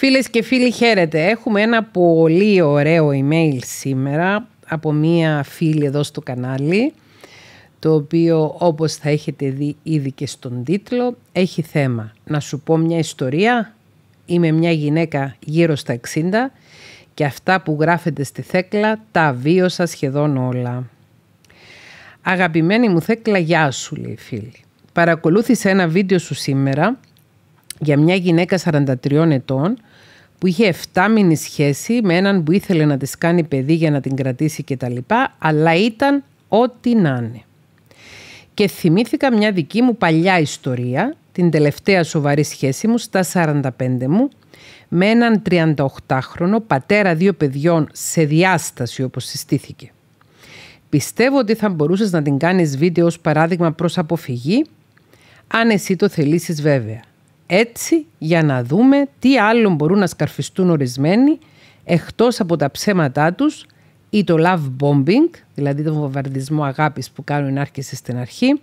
Φίλες και φίλοι χαίρετε. Έχουμε ένα πολύ ωραίο email σήμερα από μία φίλη εδώ στο κανάλι το οποίο όπως θα έχετε δει ήδη και στον τίτλο έχει θέμα. Να σου πω μια ιστορία. Είμαι μια γυναίκα γύρω στα 60 και αυτά που γράφεται στη Θέκλα τα βίωσα σχεδόν όλα. Αγαπημένη μου Θέκλα, γεια σου λέει φίλη. Παρακολούθησε ένα βίντεο σου σήμερα για μια γυναίκα 43 ετών που είχε 7 μήνη σχέση με έναν που ήθελε να της κάνει παιδί για να την κρατήσει κτλ. Αλλά ήταν ό,τι να είναι. Και θυμήθηκα μια δική μου παλιά ιστορία, την τελευταία σοβαρή σχέση μου στα 45 μου, με έναν 38χρονο πατέρα δύο παιδιών σε διάσταση όπως συστήθηκε. Πιστεύω ότι θα μπορούσες να την κάνεις βίντεο ως παράδειγμα προς αποφυγή, αν εσύ το θελήσεις βέβαια έτσι για να δούμε τι άλλο μπορούν να σκαρφιστούν ορισμένοι εκτός από τα ψέματά τους ή το love bombing, δηλαδή τον βομβαρδισμό αγάπης που κάνουν άρχισε στην αρχή,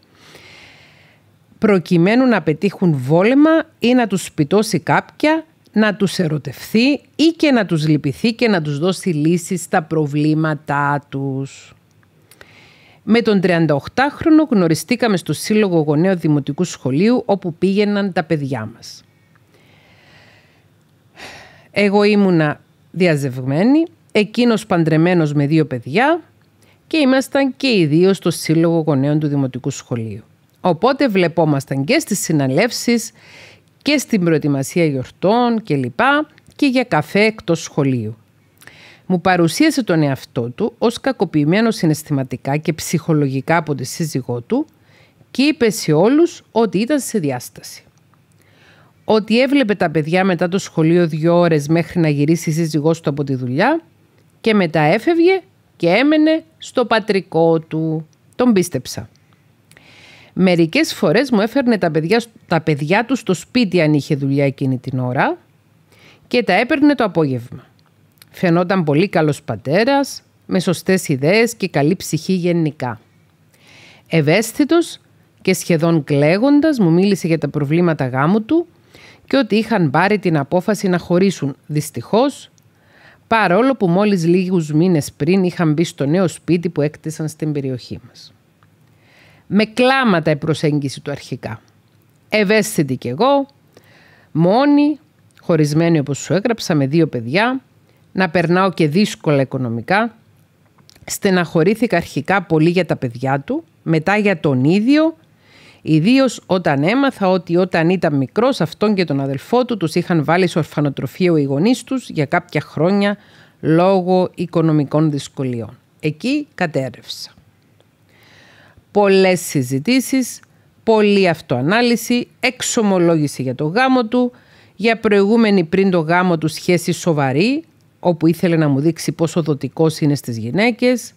προκειμένου να πετύχουν βόλεμα ή να τους σπιτώσει κάποια, να τους ερωτευθεί ή και να τους λυπηθεί και να τους δώσει λύσεις στα προβλήματά τους. Με τον 38χρονο γνωριστήκαμε στο Σύλλογο Γονέων Δημοτικού Σχολείου όπου πήγαιναν τα παιδιά μας. Εγώ ήμουνα διαζευγμένη, εκείνος παντρεμένος με δύο παιδιά και ήμασταν και οι δύο στο Σύλλογο Γονέων του Δημοτικού Σχολείου. Οπότε βλεπόμασταν και στις συναλεύσεις και στην προετοιμασία γιορτών και λοιπά και για καφέ εκτός σχολείου μου παρουσίασε τον εαυτό του ως κακοποιημένος συναισθηματικά και ψυχολογικά από τη σύζυγό του και είπε σε όλους ότι ήταν σε διάσταση. Ότι έβλεπε τα παιδιά μετά το σχολείο δύο ώρες μέχρι να γυρίσει η σύζυγός του από τη δουλειά και μετά έφευγε και έμενε στο πατρικό του. Τον πίστεψα. Μερικές φορές μου έφερνε τα παιδιά, τα παιδιά του στο σπίτι αν είχε δουλειά εκείνη την ώρα και τα έπαιρνε το απόγευμα. Φαινόταν πολύ καλός πατέρας, με σωστές ιδέες και καλή ψυχή γενικά. Ευαίσθητος και σχεδόν κλαίγοντας μου μίλησε για τα προβλήματα γάμου του και ότι είχαν πάρει την απόφαση να χωρίσουν, δυστυχώς, παρόλο που μόλις λίγους μήνες πριν είχαν μπει στο νέο σπίτι που έκτισαν στην περιοχή μας. Με κλάματα η προσέγγιση του αρχικά. Ευαίσθητη κι εγώ, μόνη, χωρισμένη όπως σου έγραψα με δύο παιδιά, να περνάω και δύσκολα οικονομικά. Στεναχωρήθηκα αρχικά πολύ για τα παιδιά του, μετά για τον ίδιο, ιδίως όταν έμαθα ότι όταν ήταν μικρός, αυτόν και τον αδελφό του τους είχαν βάλει σε ορφανοτροφείο οι γονείς τους για κάποια χρόνια λόγω οικονομικών δυσκολιών. Εκεί κατέρευσα. Πολλές συζητήσεις, πολλή αυτοανάλυση, εξομολόγηση για το γάμο του, για προηγούμενη πριν το γάμο του σχέση σοβαρή, όπου ήθελε να μου δείξει πόσο δοτικός είναι στις γυναίκες,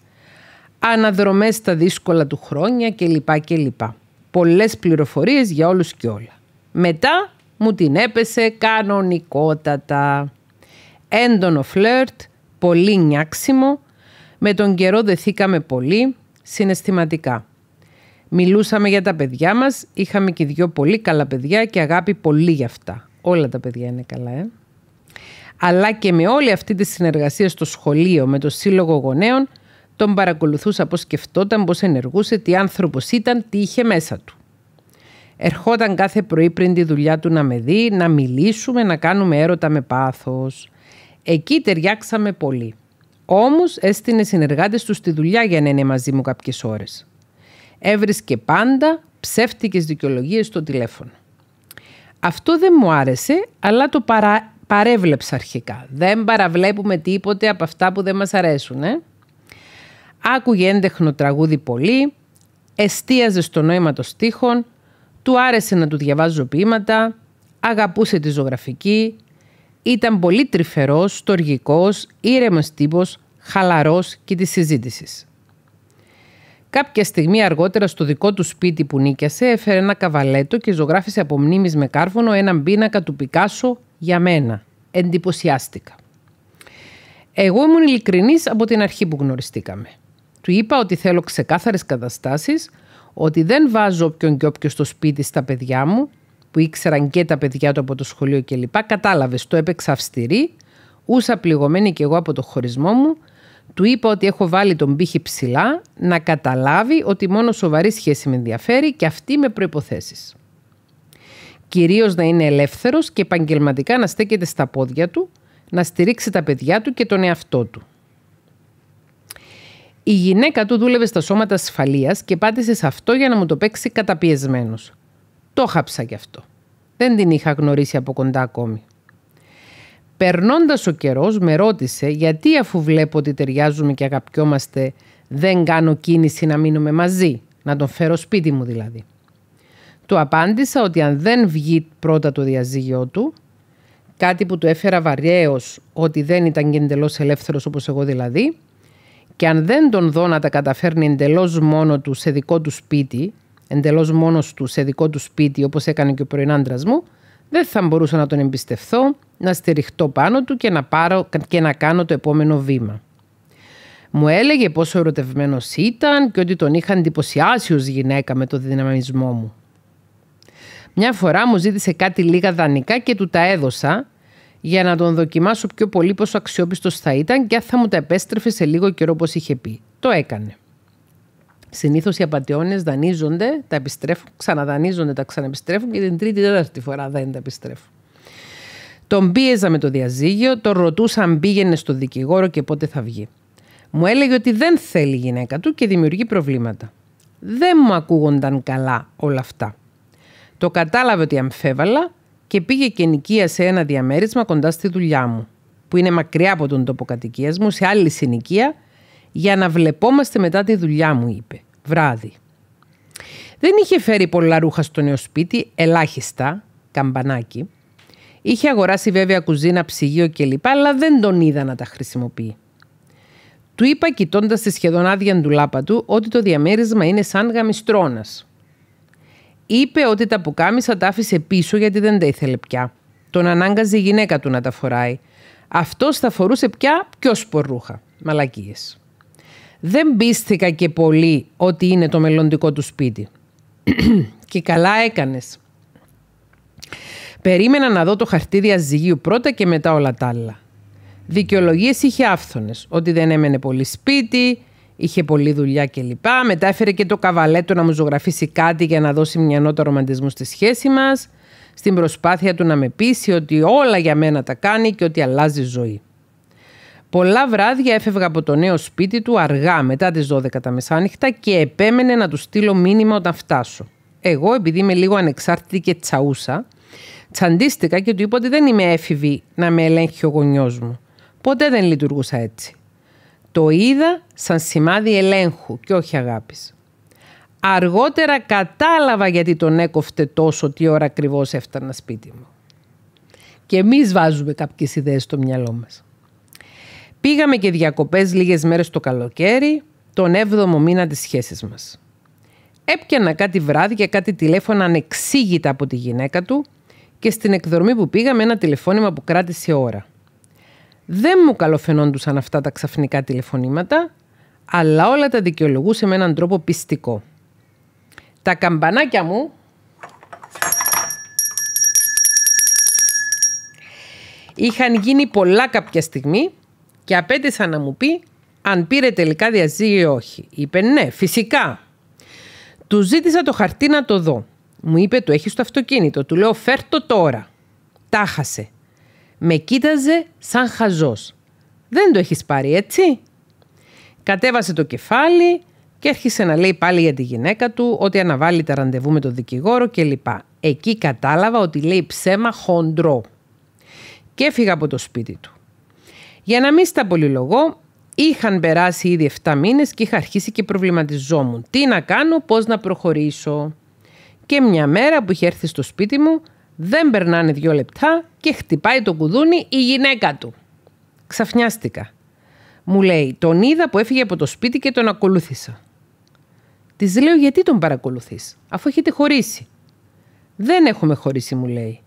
αναδρομές στα δύσκολα του χρόνια κλπ. κλπ. Πολλές πληροφορίες για όλους και όλα. Μετά μου την έπεσε κανονικότατα. Έντονο φλερτ, πολύ νιάξιμο, με τον καιρό δεθήκαμε πολύ, συναισθηματικά. Μιλούσαμε για τα παιδιά μας, είχαμε και δυο πολύ καλά παιδιά και αγάπη πολύ για αυτά. Όλα τα παιδιά είναι καλά, ε αλλά και με όλη αυτή τη συνεργασία στο σχολείο με το Σύλλογο Γονέων, τον παρακολουθούσα πώς σκεφτόταν, πώς ενεργούσε, τι άνθρωπος ήταν, τι είχε μέσα του. Ερχόταν κάθε πρωί πριν τη δουλειά του να με δει, να μιλήσουμε, να κάνουμε έρωτα με πάθος. Εκεί ταιριάξαμε πολύ. Όμως έστεινε συνεργάτες τους στη δουλειά για να είναι μαζί μου κάποιες ώρες. Έβρισκε πάντα ψεύτικες δικαιολογίες στο τηλέφωνο. Αυτό δεν μου άρεσε, αλλά το παρα παρέβλεψα αρχικά. Δεν παραβλέπουμε τίποτε από αυτά που δεν μας αρέσουν. Ε? Άκουγε έντεχνο τραγούδι πολύ, εστίαζε στο νόημα των στίχων, του άρεσε να του διαβάζω ποίηματα, αγαπούσε τη ζωγραφική, ήταν πολύ τρυφερός, στοργικός, ήρεμος τύπος, χαλαρός και της συζήτησης. Κάποια στιγμή αργότερα στο δικό του σπίτι που νίκιασε έφερε ένα καβαλέτο και ζωγράφισε από μνήμης με κάρβονο έναν πίνακα του Πικάσο για μένα. Εντυπωσιάστηκα. Εγώ ήμουν ειλικρινής από την αρχή που γνωριστήκαμε. Του είπα ότι θέλω ξεκάθαρες καταστάσεις, ότι δεν βάζω όποιον και όποιος στο σπίτι στα παιδιά μου, που ήξεραν και τα παιδιά του από το σχολείο κλπ. Κατάλαβες, το έπαιξα αυστηρή, ούσα πληγωμένη και εγώ από το χωρισμό μου, του είπα ότι έχω βάλει τον πύχη ψηλά, να καταλάβει ότι μόνο σοβαρή σχέση με ενδιαφέρει και αυτή με προποθέσει κυρίως να είναι ελεύθερος και επαγγελματικά να στέκεται στα πόδια του, να στηρίξει τα παιδιά του και τον εαυτό του. Η γυναίκα του δούλευε στα σώματα ασφαλείας και πάτησε σε αυτό για να μου το παίξει καταπιεσμένος. Το χάψα γι' αυτό. Δεν την είχα γνωρίσει από κοντά ακόμη. Περνώντας ο καιρός με ρώτησε γιατί αφού βλέπω ότι ταιριάζουμε και αγαπιόμαστε δεν κάνω κίνηση να μείνουμε μαζί, να τον φέρω σπίτι μου δηλαδή. Του απάντησα ότι αν δεν βγει πρώτα το διαζύγιο του, κάτι που του έφερα βαριέως ότι δεν ήταν και εντελώς ελεύθερος όπως εγώ δηλαδή, και αν δεν τον δω να τα καταφέρνει εντελώς μόνο του σε δικό του σπίτι, εντελώς μόνος του σε δικό του σπίτι, όπως έκανε και ο πρώην άντρας μου, δεν θα μπορούσα να τον εμπιστευτώ, να στηριχτώ πάνω του και να, πάρω, και να κάνω το επόμενο βήμα. Μου έλεγε πόσο ερωτευμένος ήταν και ότι τον είχα εντυπωσιάσει ως γυναίκα με το δυναμισμό μου. Μια φορά μου ζήτησε κάτι λίγα δανεικά και του τα έδωσα για να τον δοκιμάσω πιο πολύ πόσο αξιόπιστος θα ήταν και θα μου τα επέστρεφε σε λίγο καιρό όπως είχε πει. Το έκανε. Συνήθως οι απαταιώνες δανείζονται, τα επιστρέφουν, ξαναδανείζονται, τα ξαναεπιστρέφουν και την τρίτη, τέταρτη φορά δεν τα επιστρέφουν. Τον πίεζα με το διαζύγιο, τον ρωτούσα αν πήγαινε στο δικηγόρο και πότε θα βγει. Μου έλεγε ότι δεν θέλει η γυναίκα του και δημιουργεί προβλήματα. Δεν μου ακούγονταν καλά όλα αυτά. Το κατάλαβε ότι αμφέβαλα και πήγε και σε ένα διαμέρισμα κοντά στη δουλειά μου, που είναι μακριά από τον τόπο μου, σε άλλη συνοικία, για να βλεπόμαστε μετά τη δουλειά μου, είπε, βράδυ. Δεν είχε φέρει πολλά ρούχα στο νέο σπίτι, ελάχιστα, καμπανάκι. Είχε αγοράσει βέβαια κουζίνα, ψυγείο κλπ, αλλά δεν τον είδα να τα χρησιμοποιεί. Του είπα κοιτώντας τη σχεδόν άδεια ντουλάπα του ότι το διαμέρισμα είναι σαν γαμιστρώνας. Είπε ότι τα πουκάμισα τα άφησε πίσω γιατί δεν τα ήθελε πια. Τον ανάγκαζε η γυναίκα του να τα φοράει. Αυτός θα φορούσε πια πιο σπορούχα. Μαλακίες. Δεν πίστηκα και πολύ ότι είναι το μελλοντικό του σπίτι. και καλά έκανες. Περίμενα να δω το χαρτί διαζυγίου πρώτα και μετά όλα τα άλλα. Δικαιολογίες είχε άφθονες. Ότι δεν έμενε πολύ σπίτι, είχε πολλή δουλειά κλπ. Μετά έφερε και το καβαλέτο να μου ζωγραφίσει κάτι για να δώσει μια νότα ρομαντισμού στη σχέση μας. στην προσπάθεια του να με πείσει ότι όλα για μένα τα κάνει και ότι αλλάζει ζωή. Πολλά βράδια έφευγα από το νέο σπίτι του αργά μετά τις 12 τα μεσάνυχτα και επέμενε να του στείλω μήνυμα όταν φτάσω. Εγώ επειδή είμαι λίγο ανεξάρτητη και τσαούσα, τσαντίστηκα και του είπα ότι δεν είμαι έφηβη να με ελέγχει ο γονιός μου. Ποτέ δεν λειτουργούσα έτσι. Το είδα σαν σημάδι ελέγχου και όχι αγάπης. Αργότερα κατάλαβα γιατί τον έκοφτε τόσο τι ώρα ακριβώς έφτανα σπίτι μου. Και εμείς βάζουμε κάποιες ιδέες στο μυαλό μας. Πήγαμε και διακοπές λίγες μέρες το καλοκαίρι, τον 7ο μήνα της σχέσης μας. Έπιανα κάτι βράδυ και κάτι τηλέφωνα ανεξήγητα από τη γυναίκα του και στην εκδρομή που πήγαμε ένα τηλεφώνημα που κράτησε ώρα – δεν μου καλοφαινόντουσαν αυτά τα ξαφνικά τηλεφωνήματα, αλλά όλα τα δικαιολογούσε με έναν τρόπο πιστικό. Τα καμπανάκια μου είχαν γίνει πολλά κάποια στιγμή και απέτησα να μου πει αν πήρε τελικά διαζύγιο ή όχι. Είπε ναι, φυσικά. Του ζήτησα το χαρτί να το δω. Μου είπε το έχεις στο αυτοκίνητο. Του λέω φέρ το τώρα. Τάχασε με κοίταζε σαν χαζός. «Δεν το έχεις πάρει έτσι» Κατέβασε το κεφάλι και άρχισε να λέει πάλι για τη γυναίκα του ότι αναβάλει τα ραντεβού με τον δικηγόρο κλπ. Εκεί κατάλαβα ότι λέει ψέμα χοντρό. Και έφυγα από το σπίτι του. Για να μην στα είχαν περάσει ήδη 7 μήνες και είχα αρχίσει και προβληματιζόμουν. Τι να κάνω, πώς να προχωρήσω. Και μια μέρα που είχε έρθει στο σπίτι μου, δεν περνάνε δύο λεπτά και χτυπάει το κουδούνι η γυναίκα του. Ξαφνιάστηκα. Μου λέει, τον είδα που έφυγε από το σπίτι και τον ακολούθησα. Της λέω, γιατί τον παρακολουθείς, αφού έχετε χωρίσει. Δεν έχουμε χωρίσει, μου λέει.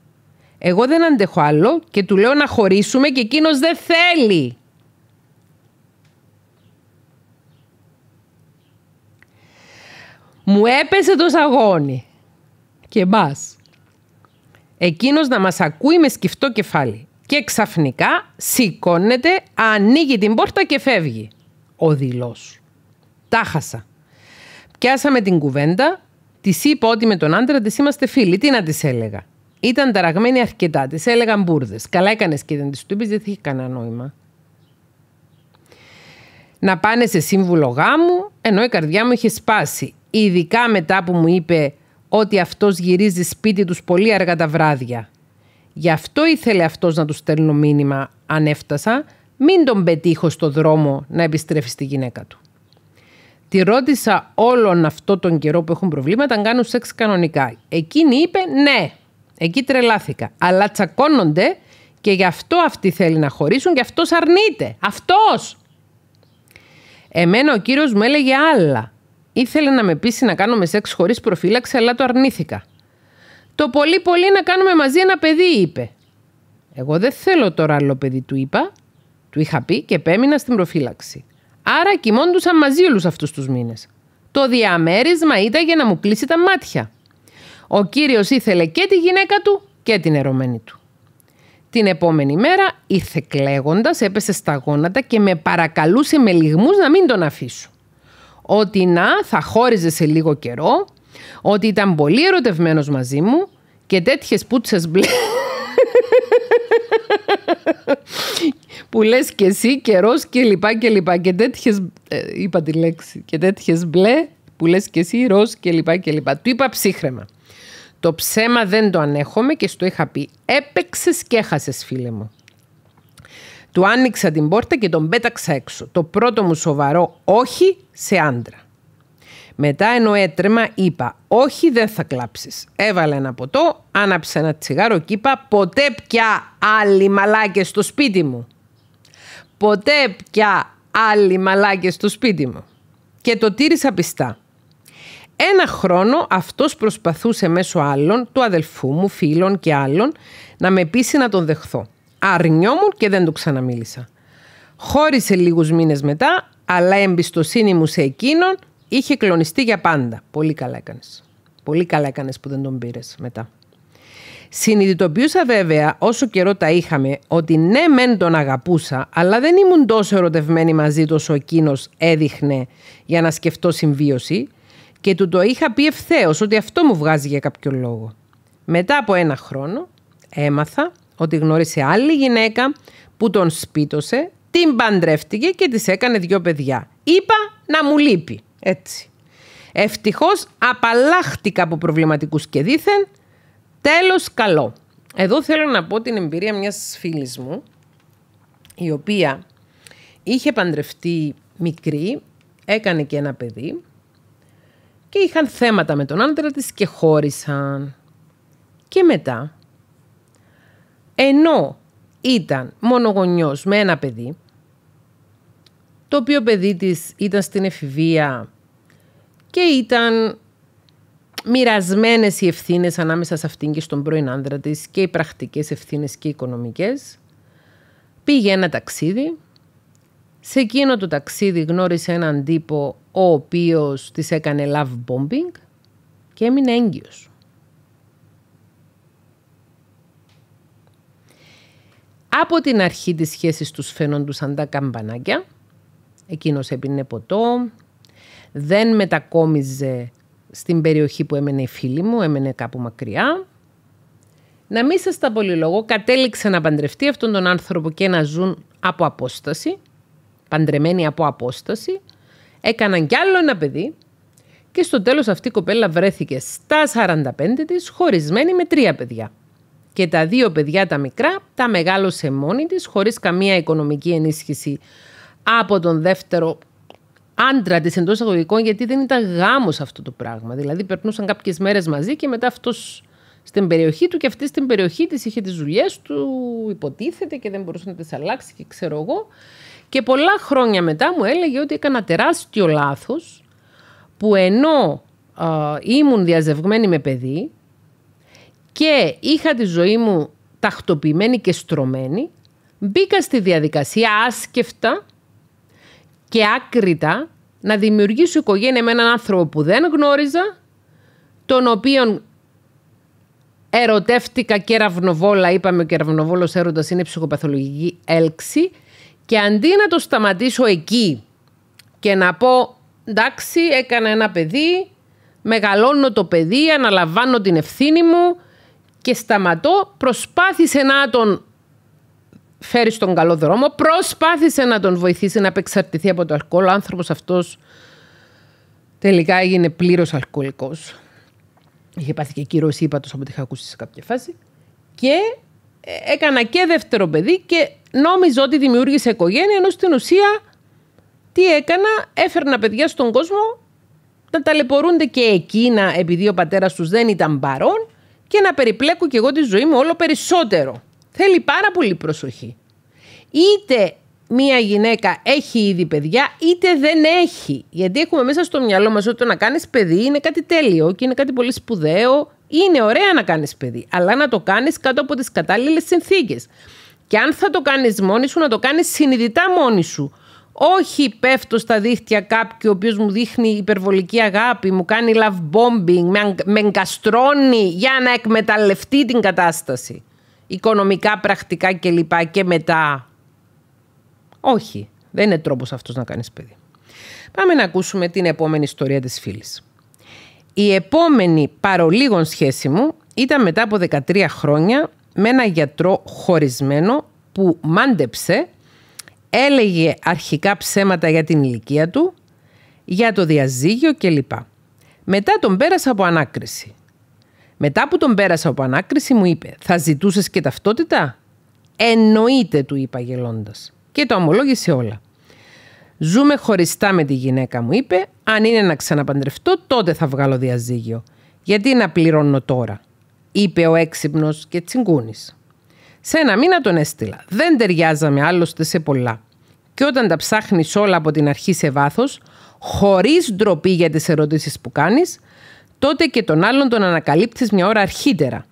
Εγώ δεν αντέχω άλλο και του λέω να χωρίσουμε και εκείνος δεν θέλει. Μου έπεσε το σαγόνι. Και μπας. Εκείνος να μας ακούει με σκυφτό κεφάλι. Και ξαφνικά σηκώνεται, ανοίγει την πόρτα και φεύγει. Ο δηλός. Τα χασα. Πιάσαμε την κουβέντα, της είπα ότι με τον άντρα της είμαστε φίλοι. Τι να της έλεγα. Ήταν ταραγμένη αρκετά. Της έλεγαν μπουρδες. Καλά έκανες και δεν της του είπες, δεν είχε κανένα νόημα. Να πάνε σε σύμβουλο γάμου, ενώ η καρδιά μου είχε σπάσει. Ειδικά μετά που μου είπε ότι αυτός γυρίζει σπίτι τους πολύ αργά τα βράδια. Γι' αυτό ήθελε αυτός να του στέλνω μήνυμα αν έφτασα, μην τον πετύχω στο δρόμο να επιστρέφει στη γυναίκα του. Τη ρώτησα όλον αυτό τον καιρό που έχουν προβλήματα αν κάνουν σεξ κανονικά. Εκείνη είπε ναι. Εκεί τρελάθηκα. Αλλά τσακώνονται και γι' αυτό αυτοί θέλει να χωρίσουν και αυτός αρνείται. Αυτός! Εμένα ο κύριος μου έλεγε άλλα. Ήθελε να με πείσει να κάνουμε σεξ χωρίς προφύλαξη, αλλά το αρνήθηκα. Το πολύ πολύ να κάνουμε μαζί ένα παιδί, είπε. Εγώ δεν θέλω τώρα άλλο παιδί, του είπα. Του είχα πει και επέμεινα στην προφύλαξη. Άρα κοιμώντουσαν μαζί όλους αυτούς τους μήνες. Το διαμέρισμα ήταν για να μου κλείσει τα μάτια. Ο κύριος ήθελε και τη γυναίκα του και την ερωμένη του. Την επόμενη μέρα ήρθε κλαίγοντας, έπεσε στα γόνατα και με παρακαλούσε με λιγμούς να μην τον αφήσω ότι να θα χώριζε σε λίγο καιρό, ότι ήταν πολύ ερωτευμένος μαζί μου και τέτοιες πουτσες μπλε... που λες και εσύ καιρός και λοιπά και λοιπά και τέτοιες, ε, είπα τη λέξη, και τέτοιες μπλε που λες και εσύ ροζ και λοιπά και λοιπά. Του είπα ψύχρεμα. Το ψέμα δεν το ανέχομαι και στο είχα πει. έπαιξες και έχασες φίλε μου. Του άνοιξα την πόρτα και τον πέταξα έξω. Το πρώτο μου σοβαρό όχι σε άντρα. Μετά ενώ έτρεμα είπα «Όχι δεν θα κλάψεις». Έβαλε ένα ποτό, άναψα ένα τσιγάρο και είπα «Ποτέ πια άλλοι μαλάκες στο σπίτι μου». «Ποτέ πια άλλοι μαλάκες στο σπίτι μου». Και το τήρησα πιστά. Ένα χρόνο αυτός προσπαθούσε μέσω άλλων, του αδελφού μου, φίλων και άλλων, να με πείσει να τον δεχθώ. Αρνιόμουν και δεν του ξαναμίλησα. Χώρισε λίγους μήνες μετά, αλλά η εμπιστοσύνη μου σε εκείνον είχε κλονιστεί για πάντα. Πολύ καλά έκανες. Πολύ καλά έκανες που δεν τον πήρες μετά. Συνειδητοποιούσα βέβαια όσο καιρό τα είχαμε ότι ναι μεν τον αγαπούσα αλλά δεν ήμουν τόσο ερωτευμένη μαζί του όσο εκείνος έδειχνε για να σκεφτώ συμβίωση και του το είχα πει ευθέως ότι αυτό μου βγάζει για κάποιο λόγο. Μετά από ένα χρόνο έμαθα ότι γνώρισε άλλη γυναίκα που τον σπίτωσε, την παντρεύτηκε και της έκανε δυο παιδιά. Είπα να μου λείπει. Έτσι. Ευτυχώς απαλλάχτηκα από προβληματικούς και δήθεν. Τέλος καλό. Εδώ θέλω να πω την εμπειρία μιας φίλης μου, η οποία είχε παντρευτεί μικρή, έκανε και ένα παιδί και είχαν θέματα με τον άντρα της και χώρισαν. Και μετά ενώ ήταν μονογονιός με ένα παιδί, το οποίο παιδί της ήταν στην εφηβεία και ήταν μοιρασμένες οι ευθύνες ανάμεσα σε αυτήν και στον πρώην της και οι πρακτικές ευθύνες και οι Πήγε ένα ταξίδι. Σε εκείνο το ταξίδι γνώρισε έναν τύπο ο οποίος της έκανε love bombing και έμεινε έγκυος. από την αρχή της σχέσης τους φαίνοντουσαν τα καμπανάκια. Εκείνος έπινε ποτό, δεν μετακόμιζε στην περιοχή που έμενε η φίλη μου, έμενε κάπου μακριά. Να μην σας τα πολυλογώ, κατέληξε να παντρευτεί αυτόν τον άνθρωπο και να ζουν από απόσταση, παντρεμένοι από απόσταση. Έκαναν κι άλλο ένα παιδί και στο τέλος αυτή η κοπέλα βρέθηκε στα 45 της χωρισμένη με τρία παιδιά και τα δύο παιδιά τα μικρά τα μεγάλωσε μόνη της χωρίς καμία οικονομική ενίσχυση από τον δεύτερο άντρα της εντός αγωγικών γιατί δεν ήταν γάμος αυτό το πράγμα. Δηλαδή, περνούσαν κάποιες μέρες μαζί και μετά αυτός στην περιοχή του και αυτή στην περιοχή της είχε τις δουλειές του, υποτίθεται και δεν μπορούσε να τις αλλάξει και ξέρω εγώ. Και πολλά χρόνια μετά μου έλεγε ότι έκανα τεράστιο λάθος που ενώ ήμουν διαζευγμένη με παιδί, και είχα τη ζωή μου τακτοποιημένη και στρωμένη, μπήκα στη διαδικασία άσκεφτα και άκρητα να δημιουργήσω οικογένεια με έναν άνθρωπο που δεν γνώριζα, τον οποίον ερωτεύτηκα κεραυνοβόλα, είπαμε ο κεραυνοβόλος έρωτας είναι ψυχοπαθολογική έλξη και αντί να το σταματήσω εκεί και να πω εντάξει έκανα ένα παιδί, μεγαλώνω το παιδί, αναλαμβάνω την ευθύνη μου, και σταματώ, προσπάθησε να τον φέρει στον καλό δρόμο, προσπάθησε να τον βοηθήσει να απεξαρτηθεί από το αλκοόλ. Ο άνθρωπος αυτός τελικά έγινε πλήρως αλκοολικός. Είχε πάθει και κύρος ύπατος από είχα ακούσει σε κάποια φάση. Και ε, έκανα και δεύτερο παιδί και νόμιζα ότι δημιούργησε οικογένεια, ενώ στην ουσία τι έκανα, έφερνα παιδιά στον κόσμο να ταλαιπωρούνται και εκείνα επειδή ο πατέρας τους δεν ήταν παρόν και να περιπλέκω κι εγώ τη ζωή μου όλο περισσότερο. Θέλει πάρα πολύ προσοχή. Είτε μία γυναίκα έχει ήδη παιδιά, είτε δεν έχει. Γιατί έχουμε μέσα στο μυαλό μας ότι το να κάνεις παιδί είναι κάτι τέλειο και είναι κάτι πολύ σπουδαίο. Είναι ωραία να κάνεις παιδί, αλλά να το κάνεις κάτω από τις κατάλληλες συνθήκες. Και αν θα το κάνεις μόνη σου, να το κάνεις συνειδητά μόνη σου. Όχι πέφτω στα δίχτυα κάποιου ο οποίος μου δείχνει υπερβολική αγάπη, μου κάνει love bombing, με εγκαστρώνει για να εκμεταλλευτεί την κατάσταση. Οικονομικά, πρακτικά κλπ. Και μετά. Όχι. Δεν είναι τρόπος αυτός να κάνεις παιδί. Πάμε να ακούσουμε την επόμενη ιστορία της φίλης. Η επόμενη παρολίγων σχέση μου ήταν μετά από 13 χρόνια με ένα γιατρό χωρισμένο που μάντεψε έλεγε αρχικά ψέματα για την ηλικία του, για το διαζύγιο κλπ. Μετά τον πέρασα από ανάκριση. Μετά που τον πέρασα από ανάκριση μου είπε «Θα ζητούσες και ταυτότητα» «Εννοείται» του είπα γελώντας. Και το ομολόγησε όλα. «Ζούμε χωριστά με τη γυναίκα» μου είπε «Αν είναι να ξαναπαντρευτώ τότε θα βγάλω διαζύγιο. Γιατί να πληρώνω τώρα» είπε ο έξυπνος και τσιγκούνης. Σε ένα μήνα τον έστειλα. Δεν ταιριάζαμε άλλωστε σε πολλά. Και όταν τα ψάχνεις όλα από την αρχή σε βάθος, χωρίς ντροπή για τις ερωτήσεις που κάνεις, τότε και τον άλλον τον ανακαλύπτεις μια ώρα αρχίτερα.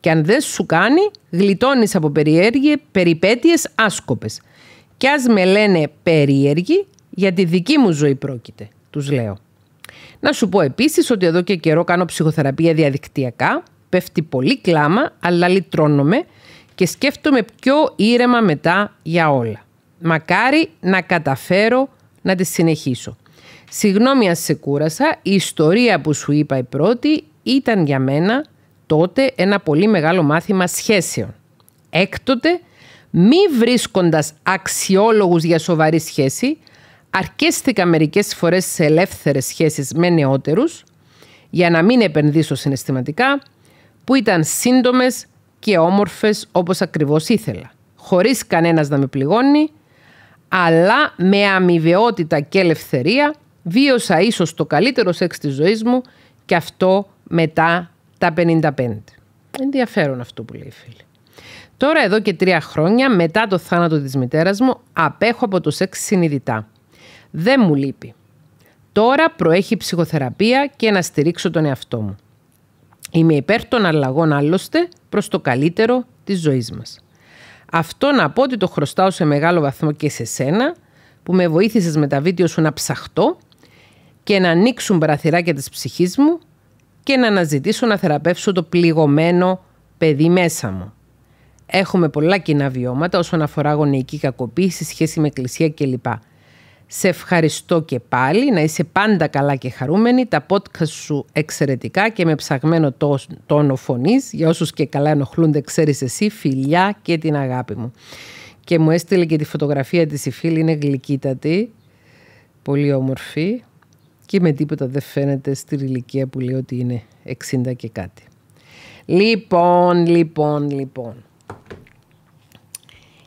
Και αν δεν σου κάνει, γλιτώνεις από περιέργειε περιπέτειες άσκοπες. και ας με λένε περίεργοι, για τη δική μου ζωή πρόκειται, τους λέω. Να σου πω επίσης ότι εδώ και καιρό κάνω ψυχοθεραπεία διαδικτυακά, πέφτει πολύ κλάμα, αλλά λυτρώνομαι και σκέφτομαι πιο ήρεμα μετά για όλα. Μακάρι να καταφέρω να τη συνεχίσω. Συγγνώμη αν σε κούρασα, η ιστορία που σου είπα η πρώτη ήταν για μένα τότε ένα πολύ μεγάλο μάθημα σχέσεων. Έκτοτε, μη βρίσκοντας αξιόλογους για σοβαρή σχέση, αρκέστηκα μερικές φορές σε ελεύθερες σχέσεις με νεότερους, για να μην επενδύσω συναισθηματικά, που ήταν σύντομες και όμορφες όπως ακριβώς ήθελα. Χωρίς κανένας να με πληγώνει, αλλά με αμοιβαιότητα και ελευθερία βίωσα ίσως το καλύτερο σεξ της ζωής μου και αυτό μετά τα 55. Ενδιαφέρον αυτό που λέει η φίλη. Τώρα εδώ και τρία χρόνια μετά το θάνατο της μητέρας μου απέχω από το σεξ συνειδητά. Δεν μου λείπει. Τώρα προέχει ψυχοθεραπεία και να στηρίξω τον εαυτό μου. Είμαι υπέρ των αλλαγών άλλωστε προς το καλύτερο της ζωής μας. Αυτό να πω ότι το χρωστάω σε μεγάλο βαθμό και σε σένα που με βοήθησες με τα βίντεο σου να ψαχτώ και να ανοίξουν παραθυράκια της ψυχής μου και να αναζητήσω να θεραπεύσω το πληγωμένο παιδί μέσα μου. Έχουμε πολλά κοινά βιώματα όσον αφορά γονεϊκή κακοποίηση, σχέση με εκκλησία κλπ. Σε ευχαριστώ και πάλι, να είσαι πάντα καλά και χαρούμενη, τα podcast σου εξαιρετικά και με ψαγμένο τόνο φωνής, για όσους και καλά ενοχλούνται ξέρεις εσύ, φιλιά και την αγάπη μου. Και μου έστειλε και τη φωτογραφία της η φίλη, είναι γλυκύτατη, πολύ όμορφη και με τίποτα δεν φαίνεται στη ηλικία που λέει ότι είναι 60 και κάτι. Λοιπόν, λοιπόν, λοιπόν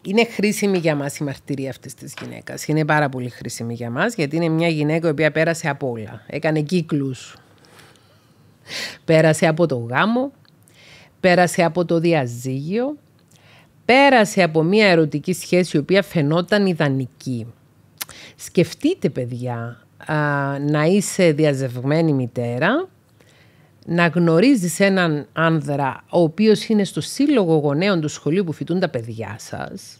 είναι χρήσιμη για μας η μαρτυρία αυτής της γυναίκας. Είναι πάρα πολύ χρήσιμη για μας, γιατί είναι μια γυναίκα η οποία πέρασε από όλα. Έκανε κύκλους. Πέρασε από το γάμο, πέρασε από το διαζύγιο, πέρασε από μια ερωτική σχέση η οποία φαινόταν ιδανική. Σκεφτείτε, παιδιά, να είσαι διαζευγμένη μητέρα να γνωρίζεις έναν άνδρα ο οποίος είναι στο σύλλογο γονέων του σχολείου που φοιτούν τα παιδιά σας,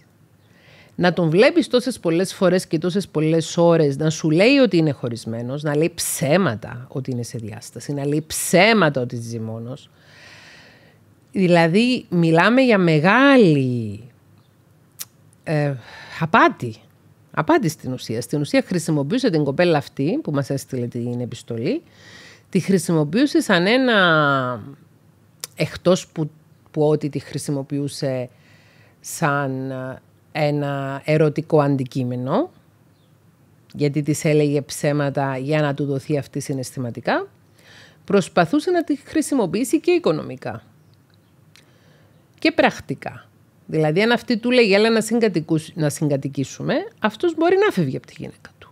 να τον βλέπεις τόσες πολλές φορές και τόσες πολλές ώρες να σου λέει ότι είναι χωρισμένος, να λέει ψέματα ότι είναι σε διάσταση, να λέει ψέματα ότι ζει μόνος. Δηλαδή μιλάμε για μεγάλη ε, απάτη. Απάτη στην ουσία. Στην ουσία χρησιμοποιούσε την κοπέλα αυτή που μας έστειλε την επιστολή τη χρησιμοποιούσε σαν ένα... Εκτός που, που ότι τη χρησιμοποιούσε σαν ε, ένα ερωτικό αντικείμενο, γιατί της έλεγε ψέματα για να του δοθεί αυτή συναισθηματικά, προσπαθούσε να τη χρησιμοποιήσει και οικονομικά και πρακτικά. Δηλαδή, αν αυτή του λέγει, έλα να, να συγκατοικήσουμε, αυτός μπορεί να φεύγει από τη γυναίκα του.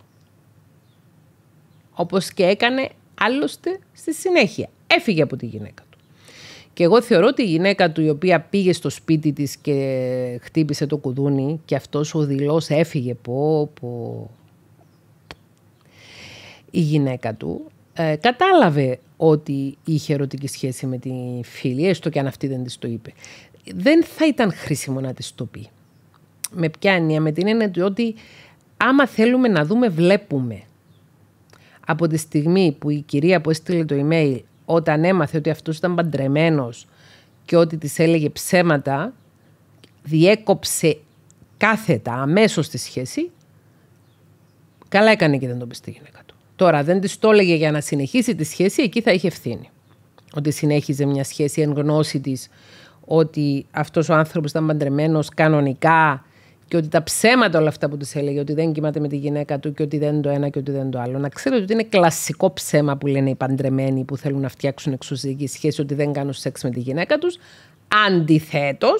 Όπως και έκανε Άλλωστε, στη συνέχεια έφυγε από τη γυναίκα του. Και εγώ θεωρώ ότι η γυναίκα του η οποία πήγε στο σπίτι της και χτύπησε το κουδούνι και αυτός ο δηλός έφυγε πω, Η γυναίκα του ε, κατάλαβε ότι είχε ερωτική σχέση με τη φίλη, έστω και αν αυτή δεν της το είπε. Δεν θα ήταν χρήσιμο να της το πει. Με ποια έννοια, με την έννοια ότι άμα θέλουμε να δούμε, βλέπουμε από τη στιγμή που η κυρία που έστειλε το email όταν έμαθε ότι αυτός ήταν παντρεμένος και ότι της έλεγε ψέματα, διέκοψε κάθετα αμέσως τη σχέση, καλά έκανε και δεν το πει στη γυναίκα του. Τώρα δεν της το έλεγε για να συνεχίσει τη σχέση, εκεί θα είχε ευθύνη. Ότι συνέχιζε μια σχέση εν γνώση της ότι αυτός ο άνθρωπος ήταν παντρεμένος κανονικά και ότι τα ψέματα όλα αυτά που της έλεγε, ότι δεν κοιμάται με τη γυναίκα του και ότι δεν το ένα και ότι δεν το άλλο. Να ξέρετε ότι είναι κλασικό ψέμα που λένε οι παντρεμένοι που θέλουν να φτιάξουν εξουσιακή σχέση, ότι δεν κάνουν σεξ με τη γυναίκα τους. Αντιθέτως,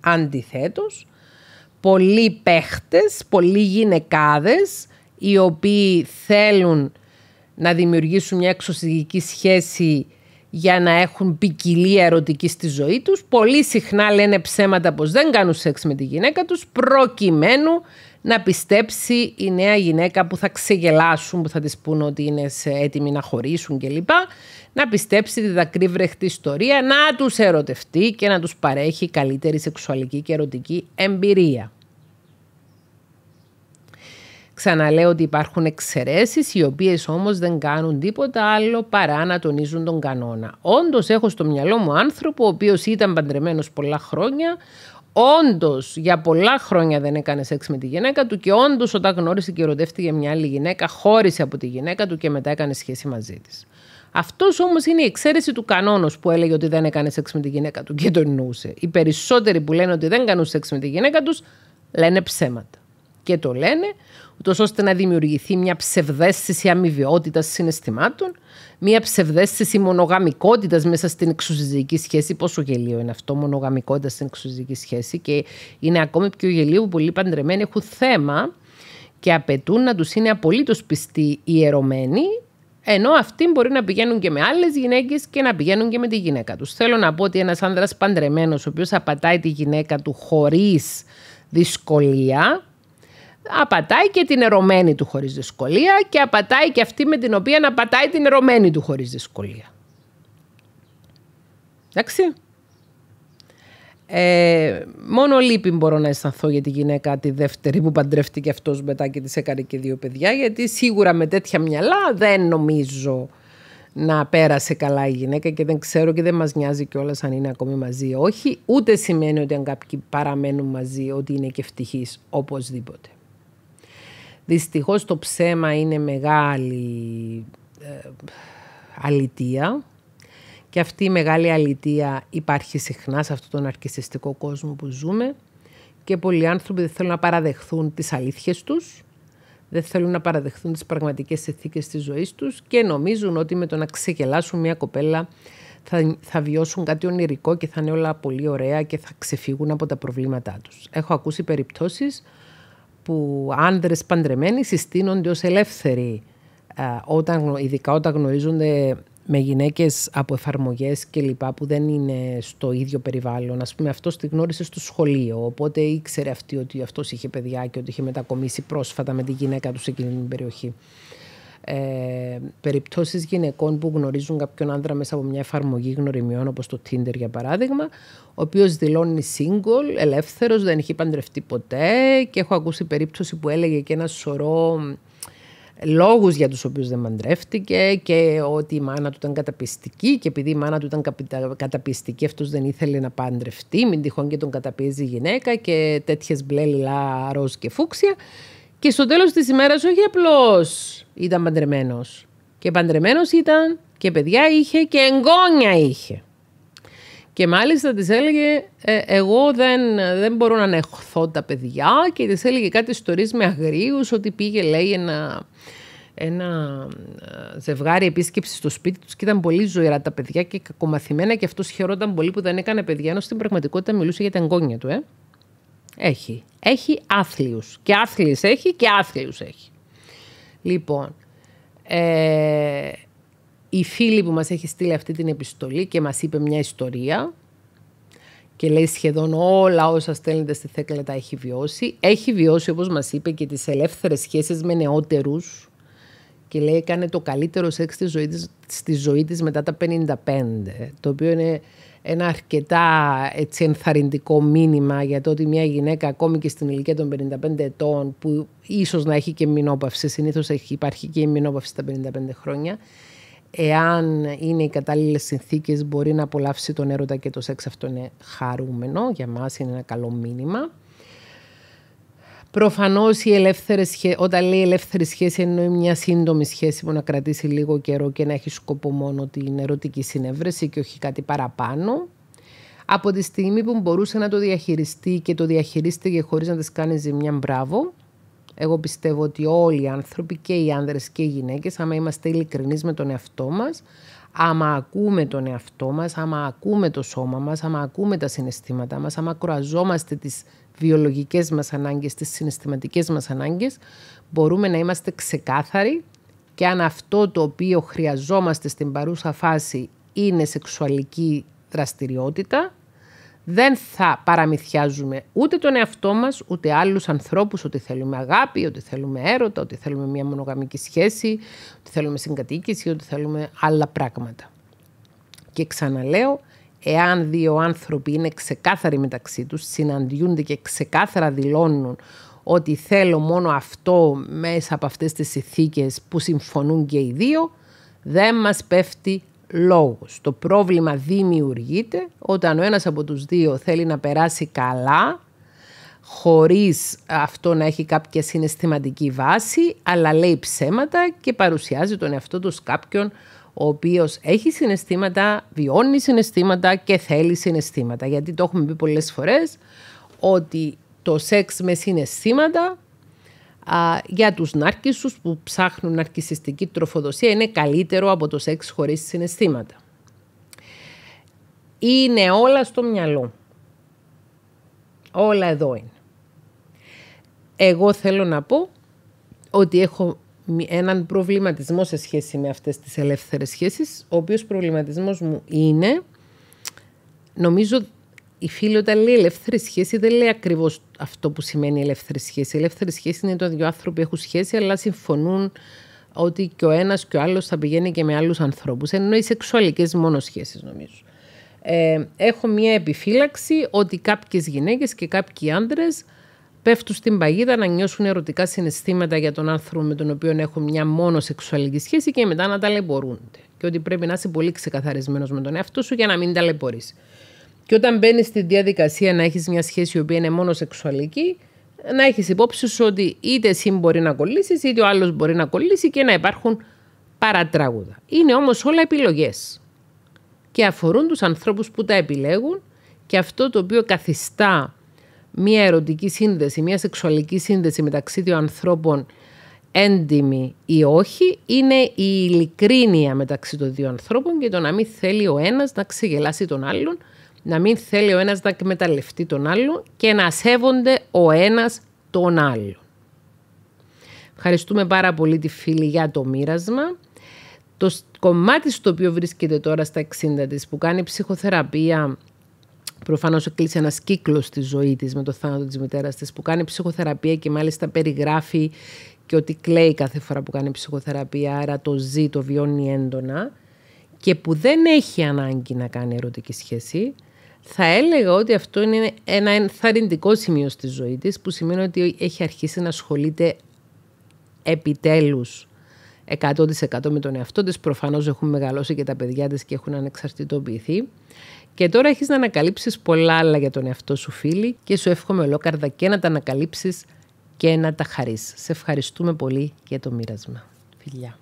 αντιθέτω, πολλοί παίχτες, πολλοί γυναικάδες, οι οποίοι θέλουν να δημιουργήσουν μια εξουσιακή σχέση για να έχουν ποικιλία ερωτική στη ζωή τους. Πολύ συχνά λένε ψέματα πως δεν κάνουν σεξ με τη γυναίκα τους προκειμένου να πιστέψει η νέα γυναίκα που θα ξεγελάσουν, που θα της πούνε ότι είναι έτοιμοι να χωρίσουν κλπ. Να πιστέψει τη δακρύβρεχτη ιστορία, να τους ερωτευτεί και να τους παρέχει καλύτερη σεξουαλική και ερωτική εμπειρία. Ξαναλέω ότι υπάρχουν εξαιρέσεις, οι οποίες όμως δεν κάνουν τίποτα άλλο παρά να τονίζουν τον κανόνα. Όντως, έχω στο μυαλό μου άνθρωπο, ο οποίος ήταν παντρεμένος πολλά χρόνια, όντως για πολλά χρόνια δεν έκανε σεξ με τη γυναίκα του και όντως όταν γνώρισε και ερωτεύτηκε μια άλλη γυναίκα, χώρισε από τη γυναίκα του και μετά έκανε σχέση μαζί της. Αυτός όμως είναι η εξαίρεση του κανόνα που έλεγε ότι δεν έκανε σεξ με τη γυναίκα του και τον εννοούσε. Οι περισσότεροι που λένε ότι δεν κάνουν σεξ με τη γυναίκα τους λένε ψέματα. Και το λένε ούτως ώστε να δημιουργηθεί μια ψευδέστηση αμοιβαιότητας συναισθημάτων, μια ψευδέστηση μονογαμικότητας μέσα στην εξουσιαστική σχέση. Πόσο γελίο είναι αυτό, μονογαμικότητα στην εξουσιαστική σχέση και είναι ακόμη πιο γελίο που πολλοί παντρεμένοι έχουν θέμα και απαιτούν να τους είναι απολύτως πιστοί ιερωμένοι ενώ αυτοί μπορεί να πηγαίνουν και με άλλες γυναίκες και να πηγαίνουν και με τη γυναίκα τους. Θέλω να πω ότι ένας άνδρας παντρεμένος, ο οποίος απατάει τη γυναίκα του χωρίς δυσκολία, απατάει και την ερωμένη του χωρίς δυσκολία και απατάει και αυτή με την οποία να πατάει την ερωμένη του χωρίς δυσκολία. Εντάξει. Ε, μόνο λύπη μπορώ να αισθανθώ για τη γυναίκα τη δεύτερη που παντρεύτηκε αυτός μετά και της έκανε και δύο παιδιά γιατί σίγουρα με τέτοια μυαλά δεν νομίζω να πέρασε καλά η γυναίκα και δεν ξέρω και δεν μας νοιάζει κιόλας αν είναι ακόμη μαζί όχι ούτε σημαίνει ότι αν κάποιοι παραμένουν μαζί ότι είναι και ευτυχείς οπωσδήποτε. Δυστυχώς το ψέμα είναι μεγάλη ε, αλητία και αυτή η μεγάλη αλητία υπάρχει συχνά σε αυτόν τον αρκισιστικό κόσμο που ζούμε και πολλοί άνθρωποι δεν θέλουν να παραδεχθούν τις αλήθειες τους, δεν θέλουν να παραδεχθούν τις πραγματικές ηθίκες της ζωής τους και νομίζουν ότι με το να ξεκελάσουν μια κοπέλα θα, θα βιώσουν κάτι ονειρικό και θα είναι όλα πολύ ωραία και θα ξεφύγουν από τα προβλήματά τους. Έχω ακούσει περιπτώσεις που άντρε παντρεμένοι συστήνονται ως ελεύθεροι ε, όταν, ειδικά όταν γνωρίζονται με γυναίκες από εφαρμογές κλπ που δεν είναι στο ίδιο περιβάλλον. Ας πούμε αυτός τη γνώρισε στο σχολείο, οπότε ήξερε αυτή ότι αυτός είχε παιδιά και ότι είχε μετακομίσει πρόσφατα με τη γυναίκα του σε εκείνη την περιοχή ε, περιπτώσεις γυναικών που γνωρίζουν κάποιον άντρα μέσα από μια εφαρμογή γνωριμιών όπως το Tinder για παράδειγμα ο οποίος δηλώνει single, ελεύθερος, δεν έχει παντρευτεί ποτέ και έχω ακούσει περίπτωση που έλεγε και ένα σωρό λόγους για τους οποίους δεν παντρεύτηκε και ότι η μάνα του ήταν καταπιστική και επειδή η μάνα του ήταν καταπιστική αυτός δεν ήθελε να παντρευτεί, μην τυχόν και τον καταπιέζει η γυναίκα και τέτοιες μπλε λιλά ροζ και φούξια και στο τέλος της ημέρας, όχι απλώς ήταν παντρεμένος. Και παντρεμένος ήταν και παιδιά είχε και εγγόνια είχε. Και μάλιστα της έλεγε, «Ε, εγώ δεν, δεν μπορώ να ανεχθώ τα παιδιά και της έλεγε κάτι ιστορίες με αγρίους, ότι πήγε λέει ένα, ένα ε, ζευγάρι επίσκεψης στο σπίτι τους και ήταν πολύ ζωηρά τα παιδιά και κακομαθημένα και αυτός χαιρόταν πολύ που δεν έκανε παιδιά, ενώ στην πραγματικότητα μιλούσε για τα εγγόνια του. Ε. Έχει. Έχει άθλιους. Και άθλιες έχει και άθλιους έχει. Λοιπόν, ε, η φίλη που μας έχει στείλει αυτή την επιστολή και μας είπε μια ιστορία και λέει σχεδόν όλα όσα στέλνετε στη Θέκλα τα έχει βιώσει. Έχει βιώσει όπως μας είπε και τις ελεύθερες σχέσεις με νεότερους και λέει έκανε το καλύτερο σεξ στη ζωή στη ζωή μετά τα 55 το οποίο είναι ένα αρκετά έτσι, ενθαρρυντικό μήνυμα για το ότι μια γυναίκα ακόμη και στην ηλικία των 55 ετών που ίσως να έχει και μηνόπαυση, συνήθως έχει, υπάρχει και η μηνόπαυση στα 55 χρόνια, εάν είναι οι κατάλληλες συνθήκες μπορεί να απολαύσει τον έρωτα και το σεξ αυτό είναι χαρούμενο, για μας είναι ένα καλό μήνυμα. Προφανώς οι ελεύθερες όταν λέει ελεύθερη σχέση, εννοεί μια σύντομη σχέση που να κρατήσει λίγο καιρό και να έχει σκοπό μόνο την ερωτική συνέβρεση και όχι κάτι παραπάνω. Από τη στιγμή που μπορούσε να το διαχειριστεί και το διαχειρίστηκε χωρίς να της κάνει ζημιά, μπράβο. Εγώ πιστεύω ότι όλοι οι άνθρωποι, και οι άνδρες και οι γυναίκες, άμα είμαστε ειλικρινείς με τον εαυτό μας, άμα ακούμε τον εαυτό μας, άμα ακούμε το σώμα μας, άμα ακούμε τα συναισθήματα μας, άμα κουραζόμαστε τις βιολογικές μας ανάγκες, τις συναισθηματικές μας ανάγκες, μπορούμε να είμαστε ξεκάθαροι και αν αυτό το οποίο χρειαζόμαστε στην παρούσα φάση είναι σεξουαλική δραστηριότητα, δεν θα παραμυθιάζουμε ούτε τον εαυτό μας, ούτε άλλους ανθρώπους ότι θέλουμε αγάπη, ότι θέλουμε έρωτα, ότι θέλουμε μια μονογαμική σχέση, ότι θέλουμε συγκατοίκηση, ότι θέλουμε άλλα πράγματα. Και ξαναλέω, εάν δύο άνθρωποι είναι ξεκάθαροι μεταξύ τους, συναντιούνται και ξεκάθαρα δηλώνουν ότι θέλω μόνο αυτό μέσα από αυτές τις ηθίκε που συμφωνούν και οι δύο, δεν μας πέφτει λόγος. Το πρόβλημα δημιουργείται όταν ο ένας από τους δύο θέλει να περάσει καλά, χωρίς αυτό να έχει κάποια συναισθηματική βάση, αλλά λέει ψέματα και παρουσιάζει τον εαυτό του κάποιον ο οποίος έχει συναισθήματα, βιώνει συναισθήματα και θέλει συναισθήματα. Γιατί το έχουμε πει πολλές φορές ότι το σεξ με συναισθήματα για τους ναρκισσούς που ψάχνουν ναρκιστική τροφοδοσία είναι καλύτερο από το σεξ χωρίς συναισθήματα. Είναι όλα στο μυαλό. Όλα εδώ είναι. Εγώ θέλω να πω ότι έχω έναν προβληματισμό σε σχέση με αυτές τις ελεύθερες σχέσεις, ο οποίος προβληματισμός μου είναι, νομίζω η φίλη όταν λέει ελεύθερη σχέση δεν λέει ακριβώς αυτό που σημαίνει ελεύθερη σχέση. Η ελεύθερη σχέση είναι το δύο άνθρωποι έχουν σχέση αλλά συμφωνούν ότι και ο ένας και ο άλλος θα πηγαίνει και με άλλους ανθρώπους. Ενώ οι σεξουαλικές μόνο σχέσεις νομίζω. Ε, έχω μια επιφύλαξη ότι κάποιες γυναίκες και κάποιοι άντρες πέφτουν στην παγίδα να νιώσουν ερωτικά συναισθήματα για τον άνθρωπο με τον οποίο έχουν μια μόνο σεξουαλική σχέση και μετά να ταλαιπωρούνται. Και ότι πρέπει να είσαι πολύ ξεκαθαρισμένος με τον εαυτό σου για να μην ταλαιπωρείς. Και όταν μπαίνεις στη διαδικασία να έχεις μια σχέση η οποία είναι μόνο σεξουαλική, να έχεις υπόψη σου ότι είτε εσύ μπορεί να κολλήσεις, είτε ο άλλος μπορεί να κολλήσει και να υπάρχουν παρατράγουδα. Είναι όμως όλα επιλογές. Και αφορούν τους ανθρώπους που τα επιλέγουν και αυτό το οποίο καθιστά μία ερωτική σύνδεση, μία σεξουαλική σύνδεση μεταξύ έντιμη ανθρώπων έντιμη ή όχι, είναι η ειλικρίνεια μεταξύ των δύο ανθρώπων και το να μην θέλει ο ένας να ξεγελάσει τον άλλον, να μην θέλει ο ένας να εκμεταλλευτεί τον άλλον και να σέβονται ο ένας τον άλλον. Ευχαριστούμε πάρα πολύ τη φίλη για το μοίρασμα. Το κομμάτι στο οποίο βρίσκεται τώρα στα 60 της που κάνει ψυχοθεραπεία Προφανώς κλείσει ένας κύκλος στη ζωή της με το θάνατο της μητέρας της που κάνει ψυχοθεραπεία και μάλιστα περιγράφει και ότι κλαίει κάθε φορά που κάνει ψυχοθεραπεία, άρα το ζει, το βιώνει έντονα και που δεν έχει ανάγκη να κάνει ερωτική σχέση. Θα έλεγα ότι αυτό είναι ένα ενθαρρυντικό σημείο στη ζωή της που σημαίνει ότι έχει αρχίσει να ασχολείται επιτέλους 100% με τον εαυτό της. Προφανώς έχουν μεγαλώσει και τα παιδιά της και έχουν ανεξαρτητοποιηθεί. Και τώρα έχεις να ανακαλύψεις πολλά άλλα για τον εαυτό σου, φίλη, και σου εύχομαι ολόκαρδα και να τα ανακαλύψεις και να τα χαρείς. Σε ευχαριστούμε πολύ για το μοίρασμα. Φιλιά.